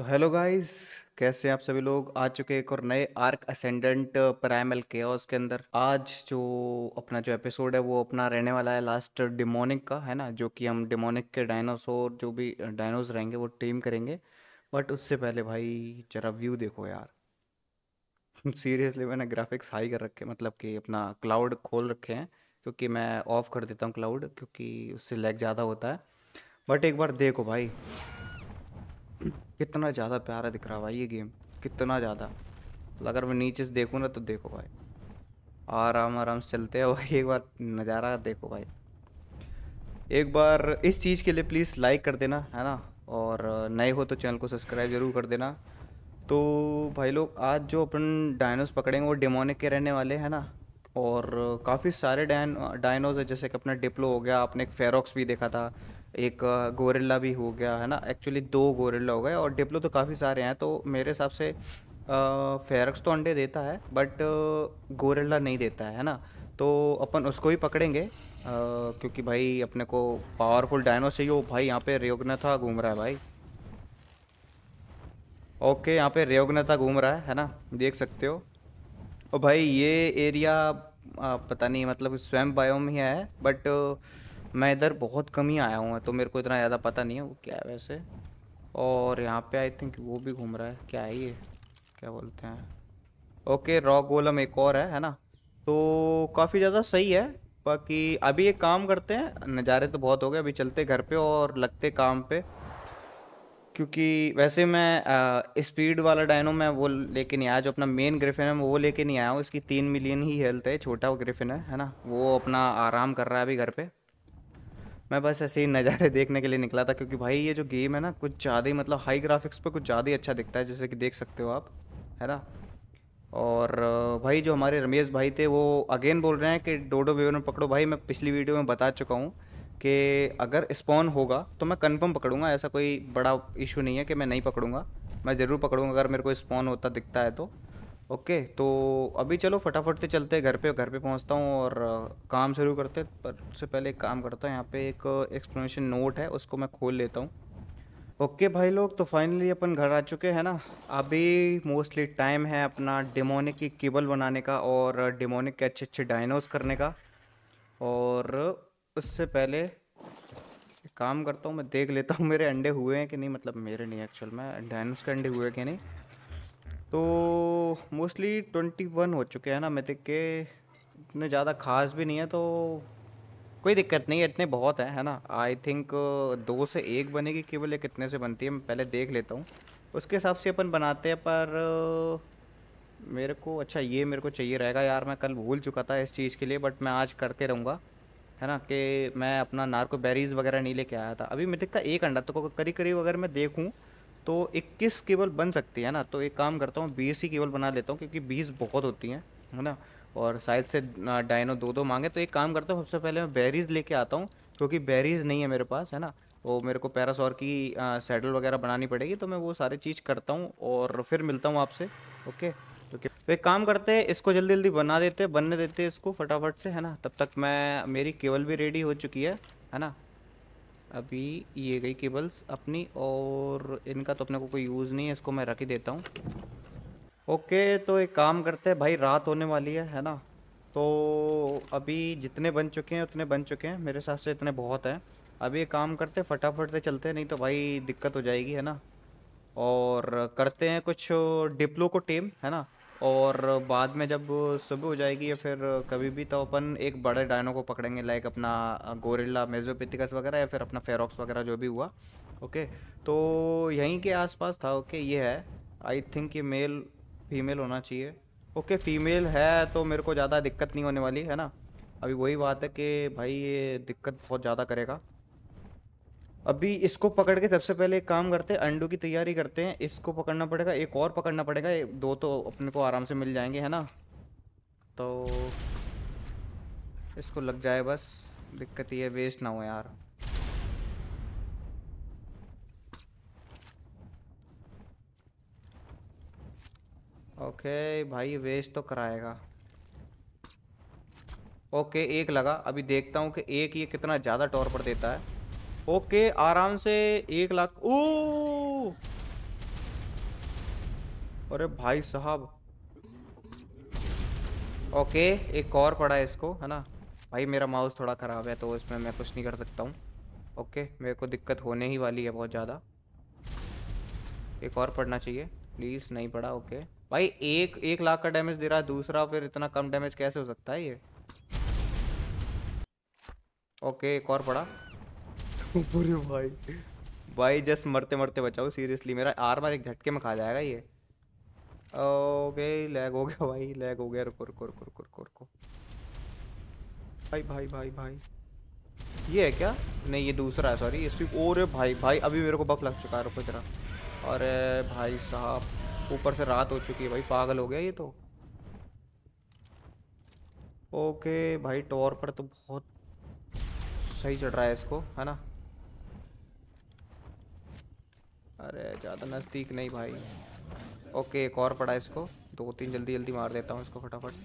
तो hello guys कैसे हैं आप सभी लोग आ चुके एक और नए आर्क असेंडेंट प्राइमल केओस के अंदर आज जो अपना जो एपिसोड है वो अपना रहने वाला है लास्ट डिमोनिक का है ना जो कि हम डिमोनिक के डायनासोर जो भी डायनोस रहेंगे वो टीम करेंगे बट उससे पहले भाई जरा व्यू देखो यार सीरियसली मैंने ग्राफिक्स हाई कर रखे मतलब कि अपना क्लाउड खोल रखे हैं क्योंकि मैं ऑफ़ कर देता हूँ क्लाउड क्योंकि उससे लैग ज़्यादा होता है बट एक बार देखो भाई कितना ज़्यादा प्यारा दिख रहा भाई ये गेम कितना ज़्यादा मतलब अगर मैं नीचे से देखूँ ना तो देखो भाई आराम आराम से चलते हैं भाई एक बार नज़ारा देखो भाई एक बार इस चीज़ के लिए प्लीज़ लाइक कर देना है ना और नए हो तो चैनल को सब्सक्राइब ज़रूर कर देना तो भाई लोग आज जो अपन डायनोस पकड़ेंगे वो डेमोनिक के रहने वाले हैं ना और काफ़ी सारे डायन डायनोज है जैसे कि अपना डिप्लो हो गया आपने एक फेरोक्स भी देखा था एक गोरेला भी हो गया है ना एक्चुअली दो गोरेला हो गए और डिप्लो तो काफ़ी सारे हैं तो मेरे हिसाब से फेरक्स तो अंडे देता है बट गोरेला नहीं देता है, है ना तो अपन उसको ही पकड़ेंगे आ, क्योंकि भाई अपने को पावरफुल डायनो चाहिए वो भाई यहाँ पे रेयोगनाथा घूम रहा है भाई ओके यहाँ पे रेयोगनाथा घूम रहा है है ना देख सकते हो और भाई ये एरिया आ, पता नहीं मतलब स्वयं बायोम ही है बट मैं इधर बहुत कम ही आया हुआ तो मेरे को इतना ज़्यादा पता नहीं है वो क्या है वैसे और यहाँ पे आई थिंक वो भी घूम रहा है क्या है ये क्या बोलते हैं ओके रॉक गोलम एक और है है ना तो काफ़ी ज़्यादा सही है बाकी अभी एक काम करते हैं नज़ारे तो बहुत हो गए अभी चलते घर पर और लगते काम पर क्योंकि वैसे मैं स्पीड वाला डायनो मैं वो लेके नहीं आया जो अपना मेन ग्रिफिन है वो लेके नहीं आया हूँ इसकी तीन मिलियन ही हेल्थ है छोटा वो ग्रिफिन है है ना वो अपना आराम कर रहा है अभी घर पे मैं बस ऐसे ही नज़ारे देखने के लिए निकला था क्योंकि भाई ये जो गेम है ना कुछ ज़्यादा ही मतलब हाई ग्राफिक्स पर कुछ ज़्यादा ही अच्छा दिखता है जैसे कि देख सकते हो आप है ना और भाई जो हमारे रमेश भाई थे वो अगेन बोल रहे हैं कि डोडो वेवर में पकड़ो भाई मैं पिछली वीडियो में बता चुका हूँ कि अगर स्पॉन होगा तो मैं कंफर्म पकड़ूंगा ऐसा कोई बड़ा इशू नहीं है कि मैं नहीं पकड़ूंगा मैं ज़रूर पकड़ूंगा अगर मेरे को स्पॉन होता दिखता है तो ओके तो अभी चलो फटाफट से चलते हैं घर पे घर पे पहुंचता हूँ और काम शुरू करते हैं पर उससे पहले एक काम करता हूँ यहाँ पे एक एक्सप्लेनेशन नोट है उसको मैं खोल लेता हूँ ओके भाई लोग तो फाइनली अपन घर आ चुके हैं ना अभी मोस्टली टाइम है अपना डिमोनिक की केबल बनाने का और डिमोनिक के अच्छे अच्छे डायनोस करने का और उससे पहले काम करता हूँ मैं देख लेता हूँ मेरे अंडे हुए हैं कि नहीं मतलब मेरे नहीं एक्चुअल में डायनोस के अंडे हुए कि नहीं तो मोस्टली ट्वेंटी वन हो चुके हैं ना देख के इतने ज़्यादा खास भी नहीं है तो कोई दिक्कत नहीं है इतने बहुत हैं है ना आई थिंक दो से एक बनेगी केवल एक कितने से बनती है मैं पहले देख लेता हूँ उसके हिसाब से अपन बनाते हैं पर मेरे को अच्छा ये मेरे को चाहिए रहेगा यार मैं कल भूल चुका था इस चीज़ के लिए बट मैं आज करके रहूँगा है ना कि मैं अपना नार्को बेरीज़ वगैरह नहीं लेके आया था अभी मिथिक का एक अंडा तो करीब करीब अगर मैं देखूँ तो 21 केबल बन सकती है ना तो एक काम करता हूँ बीस ही केबल बना लेता हूँ क्योंकि बीस बहुत होती हैं है ना और शायद से डायनो दो दो मांगे तो एक काम करता हूँ सबसे पहले मैं बेरीज लेके आता हूँ क्योंकि बेरीज नहीं है मेरे पास है ना वो मेरे को पैरासोर की सैडल वगैरह बनानी पड़ेगी तो मैं वो सारी चीज़ करता हूँ और फिर मिलता हूँ आपसे ओके तो, तो एक काम करते हैं इसको जल्दी जल्दी बना देते बनने देते इसको फटाफट से है ना तब तक मैं मेरी केवल भी रेडी हो चुकी है है ना अभी ये गई केबल्स अपनी और इनका तो अपने को कोई यूज़ नहीं है इसको मैं रख ही देता हूँ ओके तो एक काम करते हैं भाई रात होने वाली है है ना तो अभी जितने बन चुके हैं उतने बन चुके हैं मेरे हिसाब से इतने बहुत हैं अभी एक काम करते फटाफट से चलते हैं नहीं तो भाई दिक्कत हो जाएगी है ना और करते हैं कुछ डिप्लो को टीम है ना और बाद में जब सुबह हो जाएगी या फिर कभी भी तो अपन एक बड़े डायनो को पकड़ेंगे लाइक अपना गोरिल्ला मेजोपिथिकस वगैरह या फिर अपना फेरॉक्स वगैरह जो भी हुआ ओके तो यहीं के आसपास था ओके ये है आई थिंक ये मेल फीमेल होना चाहिए ओके फीमेल है तो मेरे को ज़्यादा दिक्कत नहीं होने वाली है ना अभी वही बात है कि भाई ये दिक्कत बहुत ज़्यादा करेगा अभी इसको पकड़ के सबसे पहले एक काम करते हैं अंडू की तैयारी करते हैं इसको पकड़ना पड़ेगा एक और पकड़ना पड़ेगा दो तो अपने को आराम से मिल जाएंगे है ना तो इसको लग जाए बस दिक्कत ये वेस्ट ना हो यार ओके भाई वेस्ट तो कराएगा ओके एक लगा अभी देखता हूँ कि एक ये कितना ज़्यादा पर देता है ओके आराम से एक लाख ओ अरे भाई साहब ओके एक और पड़ा है इसको है ना भाई मेरा माउस थोड़ा ख़राब है तो इसमें मैं कुछ नहीं कर सकता हूँ ओके मेरे को दिक्कत होने ही वाली है बहुत ज़्यादा एक और पढ़ना चाहिए प्लीज़ नहीं पड़ा ओके भाई एक एक लाख का डैमेज दे रहा है दूसरा फिर इतना कम डैमेज कैसे हो सकता है ये ओके एक और पड़ा पूरे भाई भाई जस्ट मरते मरते बचाओ सीरियसली मेरा आर बार एक झटके में खा जाएगा ये ओके लैग हो गया भाई लैग हो गया रुको रुको रुको रुको रुको रुको भाई भाई भाई भाई ये है क्या नहीं ये दूसरा है सॉरी इसकी और भाई भाई अभी मेरे को बक लग चुका है रुको जरा अरे भाई साहब ऊपर से रात हो चुकी है भाई पागल हो गया ये तो ओके भाई टॉर पर तो बहुत सही चढ़ रहा है इसको है ना अरे ज़्यादा नज़दीक नहीं भाई ओके एक और पड़ा इसको दो तीन जल्दी जल्दी मार देता हूँ इसको फटाफट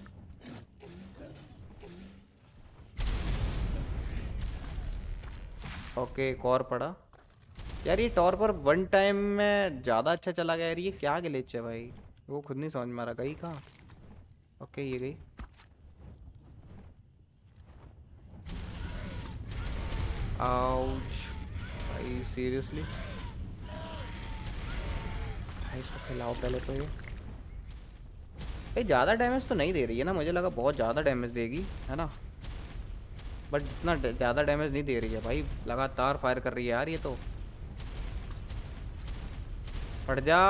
ओके एक और पड़ा यार ये टॉर पर वन टाइम में ज़्यादा अच्छा चला गया यार ये क्या गिलेच है भाई वो खुद नहीं समझ मारा गई कहाँ ओके ये गई आउच भाई सीरियसली भाई इसको फैलाओ पहले तो ये भाई ज़्यादा डैमेज तो नहीं दे रही है ना मुझे लगा बहुत ज़्यादा डैमेज देगी है ना बट इतना ज़्यादा डैमेज नहीं दे रही है भाई लगातार फायर कर रही है यार ये तो पड़ जा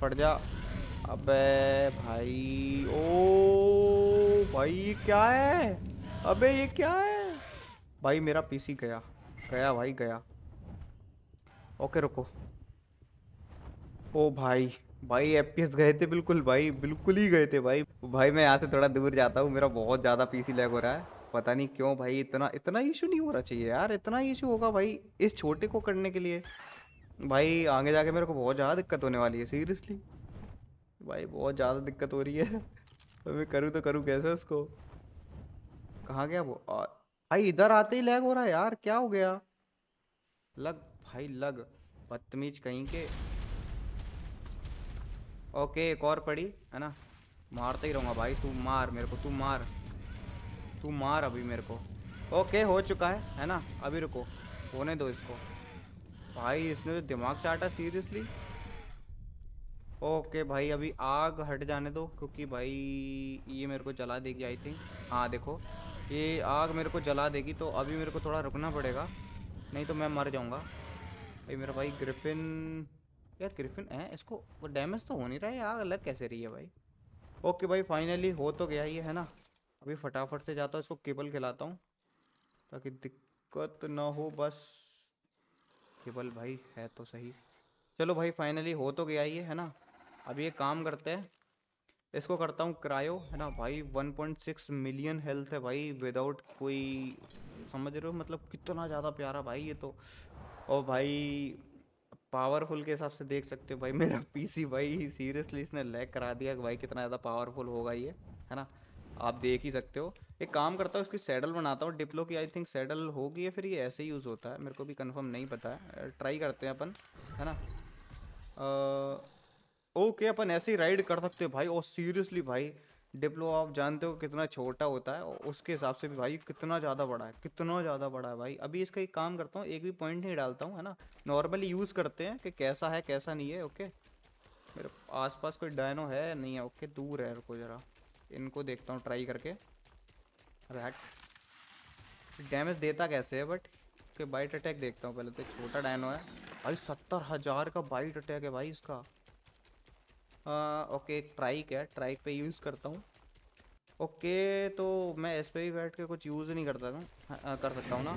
पड़ जा अबे भाई ओ भाई ये क्या है अबे ये क्या है भाई मेरा पीसी गया गया भाई गया ओके रुको ओ भाई भाई एफ गए थे बिल्कुल भाई बिल्कुल ही गए थे भाई भाई मैं यहाँ से थोड़ा दूर जाता हूँ मेरा बहुत ज़्यादा पीसी लैग हो रहा है पता नहीं क्यों भाई इतना इतना इशू नहीं हो रहा चाहिए यार इतना इशू होगा भाई इस छोटे को करने के लिए भाई आगे जाके मेरे को बहुत ज़्यादा दिक्कत होने वाली है सीरियसली भाई बहुत ज़्यादा दिक्कत हो रही है तो मैं करूँ तो करूँ कैसे उसको कहाँ गया वो भाई इधर आते ही लैग हो रहा है यार क्या हो गया लग भाई लग बदतमीज कहीं के ओके एक और पड़ी है ना मारते ही रहूँगा भाई तू मार मेरे को तू मार तू मार अभी मेरे को ओके हो चुका है है ना अभी रुको होने दो इसको भाई इसने तो दिमाग चाटा सीरियसली ओके भाई अभी आग हट जाने दो क्योंकि भाई ये मेरे को जला देगी आई थिंक हाँ देखो ये आग मेरे को जला देगी तो अभी मेरे को थोड़ा रुकना पड़ेगा नहीं तो मैं मर जाऊँगा भाई मेरा भाई ग्रिफिन यार ग्रिफिन है इसको वो डैमेज तो हो नहीं रहा है यार अलग कैसे रही है भाई ओके भाई फाइनली हो तो गया ये है ना अभी फटाफट से जाता हूँ इसको केबल खिलाता हूँ ताकि दिक्कत ना हो बस केबल भाई है तो सही चलो भाई फाइनली हो तो गया ये है ना अब ये काम करते हैं इसको करता हूँ क्रायो है ना भाई 1.6 मिलियन हेल्थ है भाई विदाउट कोई समझ रहे हो मतलब कितना ज़्यादा प्यारा भाई ये तो और भाई पावरफुल के हिसाब से देख सकते हो भाई मेरा पीसी भाई सीरियसली इसने लैग करा दिया कि भाई कितना ज़्यादा पावरफुल होगा ये है ना आप देख ही सकते हो एक काम करता हूँ इसकी सैडल बनाता हूँ डिप्लो की आई थिंक सैडल होगी या फिर ये ऐसे ही यूज़ होता है मेरे को भी कन्फर्म नहीं पता है ट्राई करते हैं अपन है ना आ, ओके अपन ऐसे ही राइड कर सकते हो भाई और सीरियसली भाई डिप्लो आप जानते हो कितना छोटा होता है उसके हिसाब से भी भाई कितना ज़्यादा बड़ा है कितना ज़्यादा बड़ा है भाई अभी इसका एक काम करता हूँ एक भी पॉइंट नहीं डालता हूँ है ना नॉर्मली यूज़ करते हैं कि कैसा है कैसा नहीं है ओके मेरे आसपास कोई डायनो है नहीं है ओके दूर है रुको ज़रा इनको देखता हूँ ट्राई करके रैट डैमेज देता कैसे है बट के बाइट अटैक देखता हूँ पहले तो छोटा डायनो है भाई सत्तर हज़ार का बाइट अटैक है भाई इसका ओके एक ट्राइक है ट्राइक पे यूज़ करता हूँ ओके तो मैं इस पर भी बैठ के कुछ यूज़ नहीं करता हूँ कर सकता हूँ ना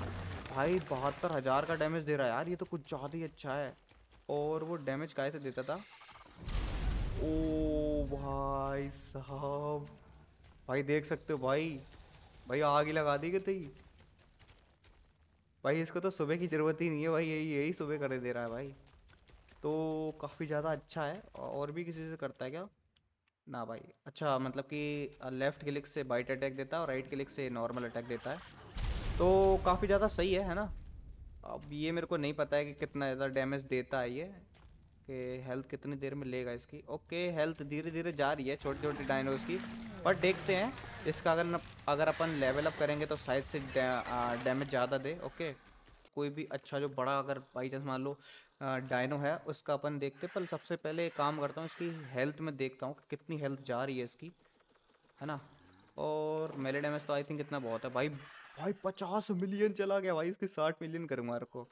भाई बहत्तर हज़ार का डैमेज दे रहा है यार ये तो कुछ ज़्यादा ही अच्छा है और वो डैमेज काय से देता था ओ भाई साहब भाई देख सकते हो भाई भाई आग ही लगा दी गई भाई इसको तो सुबह की ज़रूरत ही नहीं है भाई यही यही सुबह कर दे रहा है भाई तो काफ़ी ज़्यादा अच्छा है और भी किसी से करता है क्या ना भाई अच्छा मतलब कि लेफ़्ट क्लिक से बाइट अटैक देता है और राइट क्लिक से नॉर्मल अटैक देता है तो काफ़ी ज़्यादा सही है है ना अब ये मेरे को नहीं पता है कि कितना ज़्यादा डैमेज देता है ये कि हेल्थ कितनी देर में लेगा इसकी ओके हेल्थ धीरे धीरे जा रही है छोटी छोटी डायनोज की पर देखते हैं इसका अगर अगर अपन लेवल अप करेंगे तो शायद से डैमेज ज़्यादा दे ओके कोई भी अच्छा जो बड़ा अगर बाई चांस मान लो डायनो है उसका अपन देखते पर सबसे पहले एक काम करता हूँ इसकी हेल्थ में देखता हूँ कि कितनी हेल्थ जा रही है इसकी है ना और मेले डैमेज तो आई थिंक इतना बहुत है भाई भाई पचास मिलियन चला गया भाई इसकी साठ मिलियन करूँगा रखो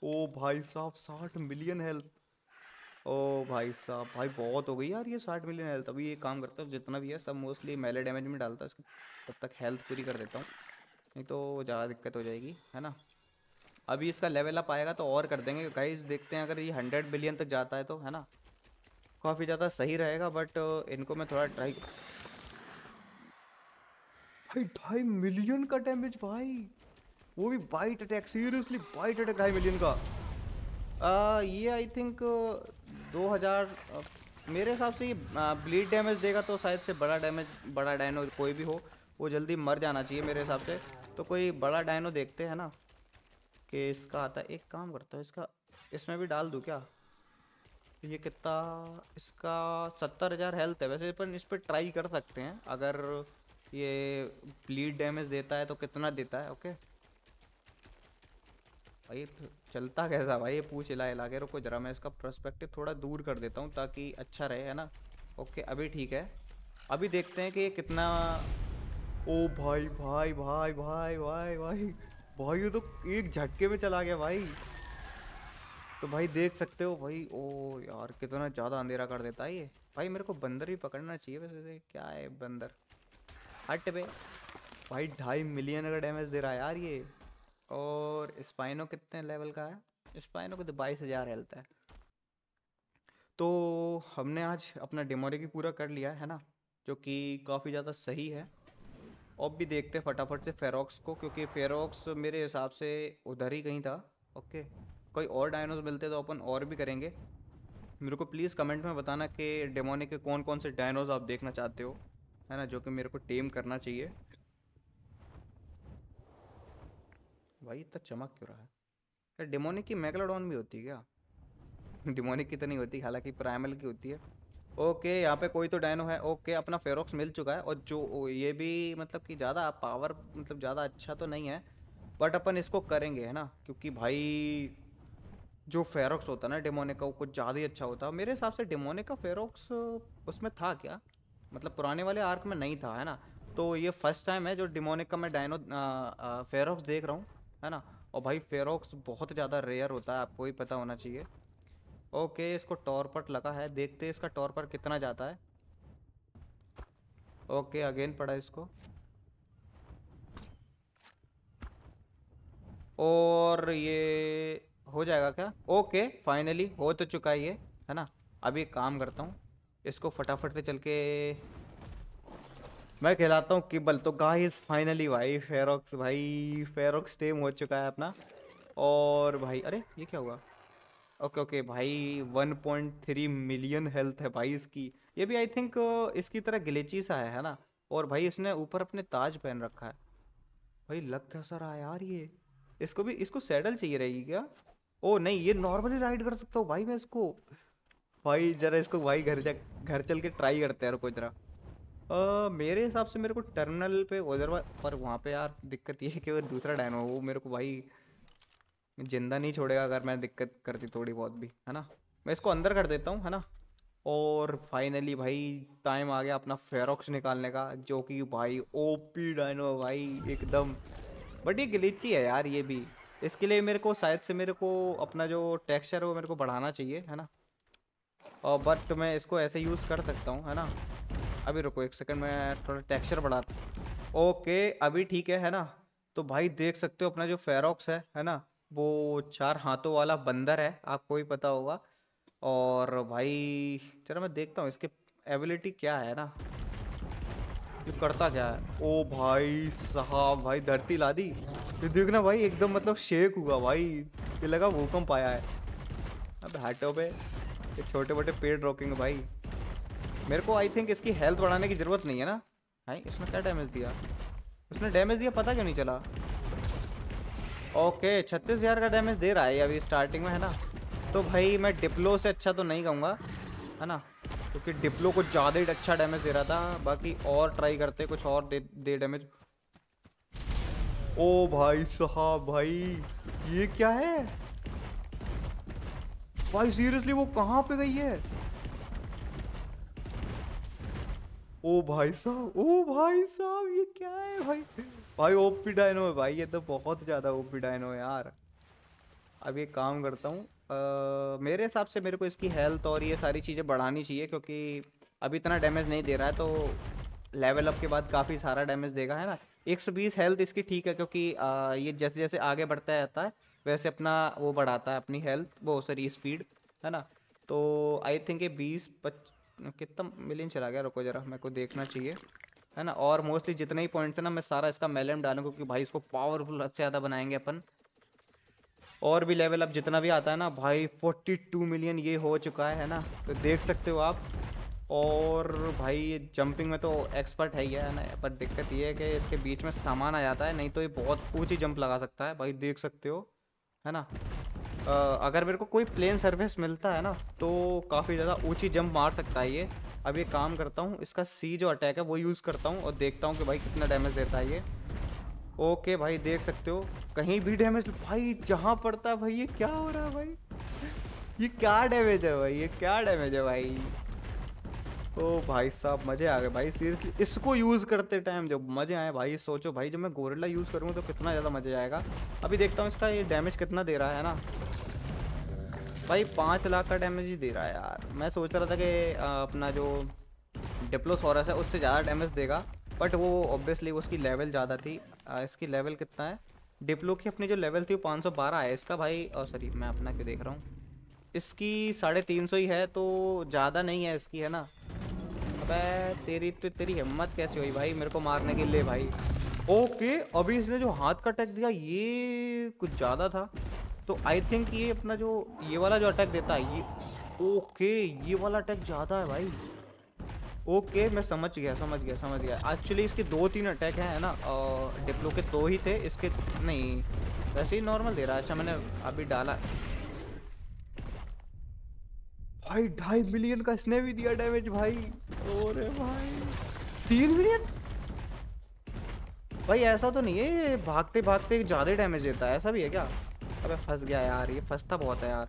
को ओ भाई साहब साठ मिलियन हेल्थ ओ भाई साहब भाई बहुत हो गई यार ये साठ मिलियन हेल्थ अभी ये काम करता हूँ जितना भी है सब मोस्टली मेले डैमेज में डालता है इसकी तब तक हेल्थ पूरी कर देता हूँ नहीं तो ज़्यादा दिक्कत हो जाएगी है ना अभी इसका लेवल अप आएगा तो और कर देंगे गाइस देखते हैं अगर ये हंड्रेड बिलियन तक जाता है तो है ना काफ़ी ज़्यादा सही रहेगा बट uh, इनको मैं थोड़ा ट्राई भाई ढाई मिलियन का डैमेज भाई वो भी bite attack seriously bite attack ढाई मिलियन का आ, ये आई थिंक uh, दो हज़ार uh, मेरे हिसाब से ये ब्लीड डैमेज देगा तो शायद से बड़ा डैमेज बड़ा डायनो कोई भी हो वो जल्दी मर जाना चाहिए मेरे हिसाब से तो कोई बड़ा डायनो देखते हैं ना कि इसका आता है एक काम करता हूँ इसका इसमें भी डाल दूँ क्या ये कितना इसका सत्तर हज़ार हेल्थ है वैसे अपन इस पर ट्राई कर सकते हैं अगर ये ब्लीड डैमेज देता है तो कितना देता है ओके भाई तो चलता कैसा भाई ये पूछ हिला हिला के रुको जरा मैं इसका प्रस्पेक्टिव थोड़ा दूर कर देता हूँ ताकि अच्छा रहे है ना ओके अभी ठीक है अभी देखते हैं कि ये कितना ओ भाई भाई भाई भाई भाई, भाई, भाई, भाई भाई ये तो एक झटके में चला गया भाई तो भाई देख सकते हो भाई ओ यार कितना ज़्यादा अंधेरा कर देता है ये भाई मेरे को बंदर भी पकड़ना चाहिए वैसे क्या है बंदर हट बे भाई ढाई मिलियन का डैमेज दे रहा है यार ये और स्पाइनो कितने लेवल का है स्पाइनो को तो बाईस हज़ार हेल्थ है तो हमने आज अपना डेमोरिक भी पूरा कर लिया है ना जो कि काफ़ी ज़्यादा सही है अब भी देखते फटाफट से फेरोक्स को क्योंकि फेरोक्स मेरे हिसाब से उधर ही कहीं था ओके कोई और डायनोज मिलते तो अपन और भी करेंगे मेरे को प्लीज़ कमेंट में बताना कि डेमोनिक के कौन कौन से डायनोज आप देखना चाहते हो है ना जो कि मेरे को टेम करना चाहिए भाई इतना चमक क्यों रहा है क्या डेमोनिक की मैगलाडॉन भी होती है क्या डिमोनिक की तो नहीं होती हालांकि प्राइमल की होती है ओके यहाँ पे कोई तो डायनो है ओके अपना फेरोक्स मिल चुका है और जो ये भी मतलब कि ज़्यादा पावर मतलब ज़्यादा अच्छा तो नहीं है बट अपन इसको करेंगे है ना क्योंकि भाई जो फेरोक्स होता ना डेमोनिका वो कुछ ज़्यादा ही अच्छा होता है मेरे हिसाब से डेमोनिका फेरोक्स उसमें था क्या मतलब पुराने वाले आर्क में नहीं था है ना तो ये फर्स्ट टाइम है जो डिमोनिका में डायनो फेरोक्स देख रहा हूँ है ना और भाई फेरोक्स बहुत ज़्यादा रेयर होता है आपको ही पता होना चाहिए ओके इसको टॉरपट लगा है देखते इसका पर कितना जाता है ओके अगेन पड़ा इसको और ये हो जाएगा क्या ओके फाइनली हो तो चुका है ये है ना अभी काम करता हूँ इसको फटाफट से चल के मैं कहलाता हूँ किबल तो गाइस फाइनली भाई फेरोक्स भाई फेरोक्स टेम हो चुका है अपना और भाई अरे ये क्या हुआ ओके ओके भाई 1.3 मिलियन हेल्थ है भाई इसकी ये भी आई थिंक इसकी तरह गिलेची सा है है ना और भाई इसने ऊपर अपने ताज पहन रखा है भाई लग कैसा रहा यार ये इसको भी इसको सैडल चाहिए रहेगी क्या ओ नहीं ये नॉर्मली राइड कर सकता हूँ भाई मैं इसको भाई जरा इसको भाई घर जा घर चल के ट्राई करते हैं यार कोई जरा मेरे हिसाब से मेरे को टर्मिनल पे उधर पर वहाँ पे यार दिक्कत ये है कि वो दूसरा डायनो वो मेरे को भाई जिंदा नहीं छोड़ेगा अगर मैं दिक्कत करती थोड़ी बहुत भी है ना मैं इसको अंदर कर देता हूँ है ना और फाइनली भाई टाइम आ गया अपना फेरोक्स निकालने का जो कि भाई ओपी डायनो भाई एकदम बट ये गिलीची है यार ये भी इसके लिए मेरे को शायद से मेरे को अपना जो टेक्सचर है वो मेरे को बढ़ाना चाहिए है ना और बट मैं इसको ऐसे यूज़ कर सकता हूँ है ना अभी रुको एक सेकंड मैं थोड़ा टेक्सचर बढ़ाता ओके अभी ठीक है है ना तो भाई देख सकते हो अपना जो फेरोक्स है है ना वो चार हाथों वाला बंदर है आपको भी पता होगा और भाई चलो मैं देखता हूँ इसके एबिलिटी क्या है ना ये करता क्या है ओ भाई साहब भाई धरती ला दी ये ना भाई एकदम मतलब शेक हुआ भाई ये लगा भूकंप आया है अब हाटो पे ये छोटे मोटे पेड़ रोकेंगे भाई मेरे को आई थिंक इसकी हेल्थ बढ़ाने की ज़रूरत नहीं है ना भाई इसने क्या डैमेज दिया उसने डैमेज दिया पता क्यों नहीं चला ओके छत्तीस हज़ार का डैमेज दे रहा है अभी स्टार्टिंग में है ना तो भाई मैं डिप्लो से अच्छा तो नहीं कहूँगा है ना क्योंकि डिप्लो को ज़्यादा ही अच्छा डैमेज दे रहा था बाकी और ट्राई करते कुछ और दे दे डैमेज ओ भाई साहब भाई ये क्या है भाई सीरियसली वो कहाँ पे गई है ओ भाई साहब ओ भाई साहब ये क्या है भाई भाई ओपी डायनो है भाई ये तो बहुत ज़्यादा ओपी डायनो है यार अब ये काम करता हूँ मेरे हिसाब से मेरे को इसकी हेल्थ और ये सारी चीज़ें बढ़ानी चाहिए क्योंकि अभी इतना डैमेज नहीं दे रहा है तो लेवल अप के बाद काफ़ी सारा डैमेज देगा है ना एक सौ बीस हेल्थ इसकी ठीक है क्योंकि आ, ये जैसे जैसे आगे बढ़ता रहता है वैसे अपना वो बढ़ाता है अपनी हेल्थ वो सॉरी स्पीड है ना तो आई थिंक ये बीस पच कितना मिलियन चला गया रुको ज़रा मेरे को देखना चाहिए है ना और मोस्टली जितने ही पॉइंट थे ना मैं सारा इसका मेलम डालूंगा क्योंकि भाई इसको पावरफुल अच्छे ज़्यादा बनाएंगे अपन और भी लेवल अब जितना भी आता है ना भाई 42 मिलियन ये हो चुका है है ना तो देख सकते हो आप और भाई जंपिंग में तो एक्सपर्ट है ही है ना पर दिक्कत ये है कि इसके बीच में सामान आ जाता है नहीं तो ये बहुत ऊँची जंप लगा सकता है भाई देख सकते हो है ना अगर मेरे को कोई प्लेन सर्विस मिलता है ना तो काफ़ी ज़्यादा ऊंची जंप मार सकता है ये अब ये काम करता हूँ इसका सी जो अटैक है वो यूज़ करता हूँ और देखता हूँ कि भाई कितना डैमेज देता है ये ओके भाई देख सकते हो कहीं भी डैमेज भाई जहाँ पड़ता है भाई ये क्या हो रहा है भाई ये क्या डैमेज है भाई ये क्या डैमेज है भाई ओ तो भाई साहब मज़े आ गए भाई सीरियसली इसको यूज़ करते टाइम जब मज़े आए भाई सोचो भाई जब मैं गोरेला यूज़ करूँगा तो कितना ज़्यादा मज़े आएगा अभी देखता हूँ इसका ये डैमेज कितना दे रहा है ना भाई पाँच लाख का डैमेज ही दे रहा है यार मैं सोच रहा था कि अपना जो डिप्लोसोरस है उससे ज़्यादा डैमेज देगा बट वो ऑब्वियसली उसकी लेवल ज़्यादा थी इसकी लेवल कितना है डिप्लो की अपनी जो लेवल थी वो पाँच सौ बारह है इसका भाई और सॉरी मैं अपना क्यों देख रहा हूँ इसकी साढ़े तीन सौ ही है तो ज़्यादा नहीं है इसकी है ना अबे तेरी तो तेरी हिम्मत कैसी हुई भाई मेरे को मारने के लिए भाई ओके अभी इसने जो हाथ का अटैक दिया ये कुछ ज़्यादा था तो आई थिंक ये अपना जो ये वाला जो अटैक देता है ये ओके ये वाला अटैक ज़्यादा है भाई ओके मैं समझ गया समझ गया समझ गया एक्चुअली इसके दो तीन अटैक हैं है ना डिप्लो के दो ही थे इसके नहीं वैसे ही नॉर्मल दे रहा है अच्छा मैंने अभी डाला भाई ढाई मिलियन का इसने भी दिया डैमेज भाई अरे भाई तीन मिलियन भाई ऐसा तो नहीं है ये भागते भागते ज़्यादा डैमेज देता है ऐसा भी है क्या अबे फंस गया यार ये फंसता बहुत है यार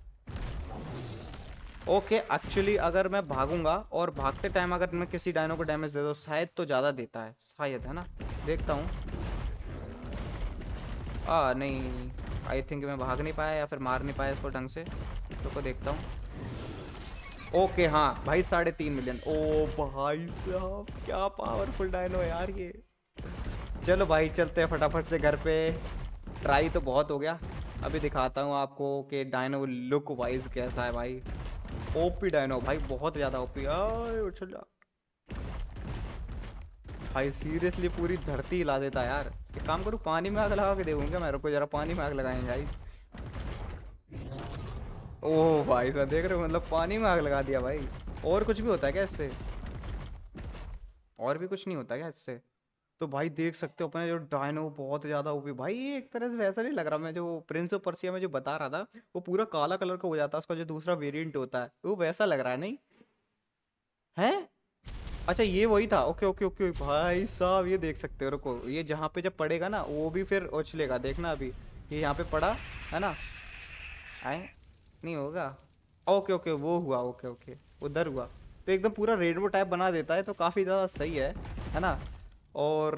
ओके okay, एक्चुअली अगर मैं भागूंगा और भागते टाइम अगर मैं किसी डायनो को डैमेज दे दो शायद तो ज़्यादा देता है शायद है ना देखता हूँ आ नहीं आई थिंक मैं भाग नहीं पाया या फिर मार नहीं पाया इसको ढंग से तो को देखता हूँ ओके हाँ भाई साढ़े तीन मिलियन ओ भाई साहब क्या पावरफुल डायनो है यार ये चलो भाई चलते हैं फटाफट से घर पे ट्राई तो बहुत हो गया अभी दिखाता हूँ आपको कि डायनो लुक वाइज कैसा है भाई ओपी डायनो भाई बहुत ज़्यादा ओपी जा भाई सीरियसली पूरी धरती हिला देता है यार एक काम करूँ पानी में आग लगा के देखूंगा मेरे को जरा पानी में आग लगाएंगे भाई ओह भाई साहब देख रहे हो मतलब पानी में आग लगा दिया भाई और कुछ भी होता है क्या इससे और भी कुछ नहीं होता क्या इससे तो भाई देख सकते हो अपने जो डायनो बहुत ज़्यादा ओपी भाई एक तरह से वैसा नहीं लग रहा मैं जो प्रिंस ऑफ पर्सिया में जो बता रहा था वो पूरा काला कलर का हो जाता है उसका जो दूसरा वेरिएंट होता है वो वैसा लग रहा है नहीं है अच्छा ये वही था ओके ओके ओके भाई साहब ये देख सकते हो रुको ये जहाँ पे जब पड़ेगा ना वो भी फिर उछलेगा देखना अभी ये यहाँ पे पड़ा है ना आए नहीं होगा ओके ओके वो हुआ ओके ओके उधर हुआ तो एकदम पूरा रेनबो टाइप बना देता है तो काफ़ी ज़्यादा सही है है ना और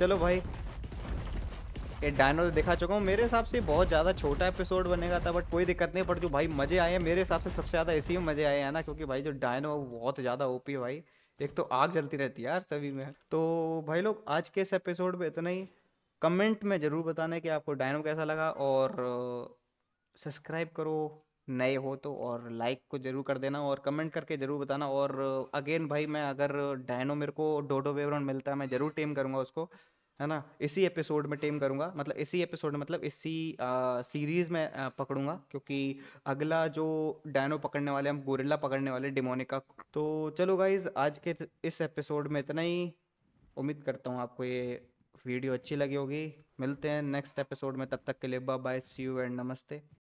चलो भाई ये डायनो तो दिखा चुका हूँ मेरे हिसाब से बहुत ज़्यादा छोटा एपिसोड बनेगा था बट कोई दिक्कत नहीं पर जो भाई मज़े आए हैं मेरे हिसाब से सबसे ज़्यादा इसी में मज़े आए हैं ना क्योंकि भाई जो डायनो बहुत ज़्यादा ओपी है भाई एक तो आग जलती रहती है यार सभी में तो भाई लोग आज के इस एपिसोड में इतना ही कमेंट में ज़रूर बताना कि आपको डायनो कैसा लगा और सब्सक्राइब करो नए हो तो और लाइक को जरूर कर देना और कमेंट करके जरूर बताना और अगेन भाई मैं अगर डायनो मेरे को डोडो वेवरॉन मिलता है मैं जरूर टेम करूँगा उसको है ना इसी एपिसोड में टेम करूँगा मतलब इसी एपिसोड में मतलब इसी आ, सीरीज़ में पकड़ूंगा क्योंकि अगला जो डायनो पकड़ने वाले हम गोरिल्ला पकड़ने वाले डिमोनिका तो चलो गाइज आज के इस एपिसोड में इतना ही उम्मीद करता हूँ आपको ये वीडियो अच्छी लगी होगी मिलते हैं नेक्स्ट एपिसोड में तब तक के लिए बाय सी यू एंड नमस्ते